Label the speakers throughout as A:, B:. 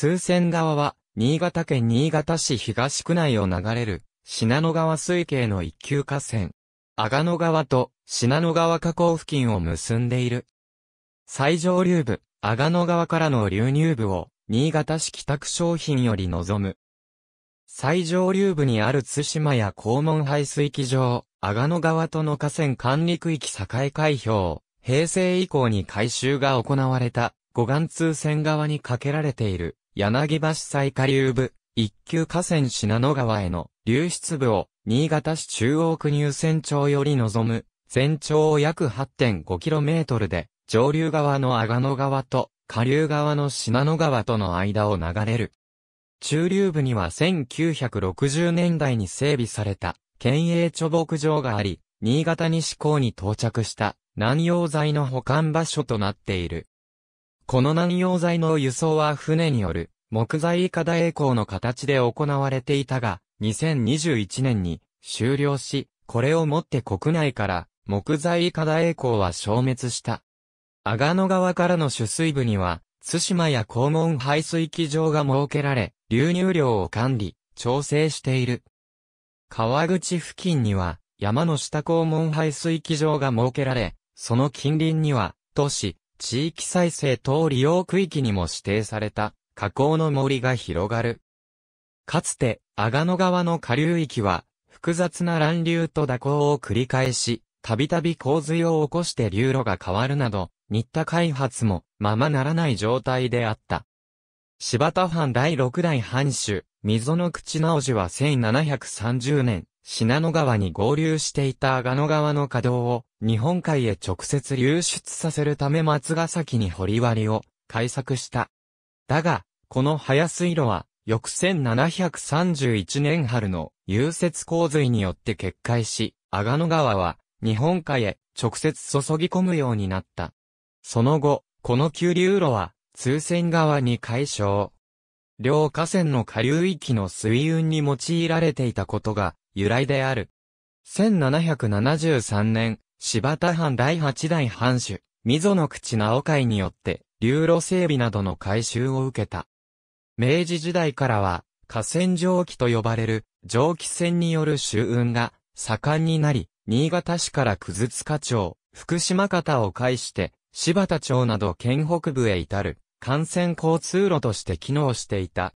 A: 通船側は、新潟県新潟市東区内を流れる、信濃川水系の一級河川。阿賀野川と信濃川河口付近を結んでいる。最上流部、阿賀野川からの流入部を、新潟市北区商品より望む。最上流部にある津島や肛門排水機場、阿賀野川との河川管理区域境開票、平成以降に改修が行われた、護岸通船側にかけられている。柳橋最下流部、一級河川信濃川への流出部を、新潟市中央区入船町より望む、全長約 8.5km で、上流側の阿賀野川と、下流側の信濃川との間を流れる。中流部には1960年代に整備された、県営貯牧場があり、新潟西港に到着した、南洋材の保管場所となっている。この南洋材の輸送は船による木材以下大栄光の形で行われていたが、2021年に終了し、これをもって国内から木材以下大栄光は消滅した。阿賀野川からの取水部には、津島や肛門排水機場が設けられ、流入量を管理、調整している。川口付近には、山の下肛門排水機場が設けられ、その近隣には、都市、地域再生等利用区域にも指定された河口の森が広がる。かつて、阿賀野川の下流域は、複雑な乱流と蛇行を繰り返し、たびたび洪水を起こして流路が変わるなど、新田開発もままならない状態であった。柴田藩第六代藩主、溝の口直しは1730年、信濃川に合流していた阿賀野川の稼働を日本海へ直接流出させるため松ヶ崎に掘割を開削した。だが、この早水路は翌1731年春の融雪洪水によって決壊し、阿賀野川は日本海へ直接注ぎ込むようになった。その後、この急流路は通船川に解消。両河川の下流域の水運に用いられていたことが由来である。1773年、柴田藩第八代藩主、溝の口直会によって、流路整備などの改修を受けた。明治時代からは、河川蒸気と呼ばれる蒸気船による周運が盛んになり、新潟市から九塚町、福島方を介して、柴田町など県北部へ至る。幹線交通路として機能していた。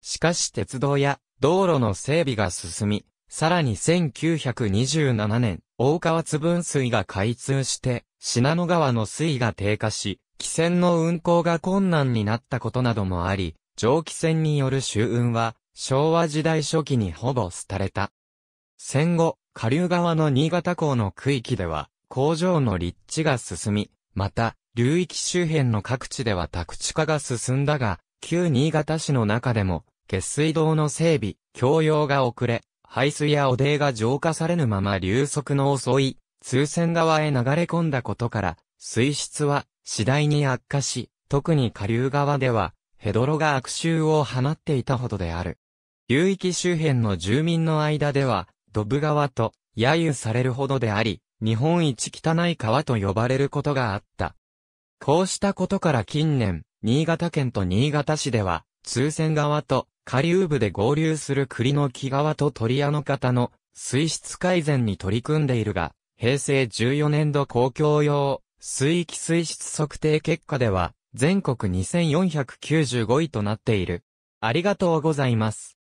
A: しかし鉄道や道路の整備が進み、さらに1927年、大川津分水が開通して、品野川の水位が低下し、汽船の運行が困難になったことなどもあり、蒸気船による周運は、昭和時代初期にほぼ廃れた。戦後、下流側の新潟港の区域では、工場の立地が進み、また、流域周辺の各地では宅地化が進んだが、旧新潟市の中でも、下水道の整備、供用が遅れ、排水や汚泥が浄化されぬまま流速の遅い、通船側へ流れ込んだことから、水質は次第に悪化し、特に下流側では、ヘドロが悪臭を放っていたほどである。流域周辺の住民の間では、ドブ川と揶揄されるほどであり、日本一汚い川と呼ばれることがあった。こうしたことから近年、新潟県と新潟市では、通船側と下流部で合流する栗の木側と鳥屋の方の水質改善に取り組んでいるが、平成14年度公共用水域水質測定結果では、全国2495位となっている。ありがとうございます。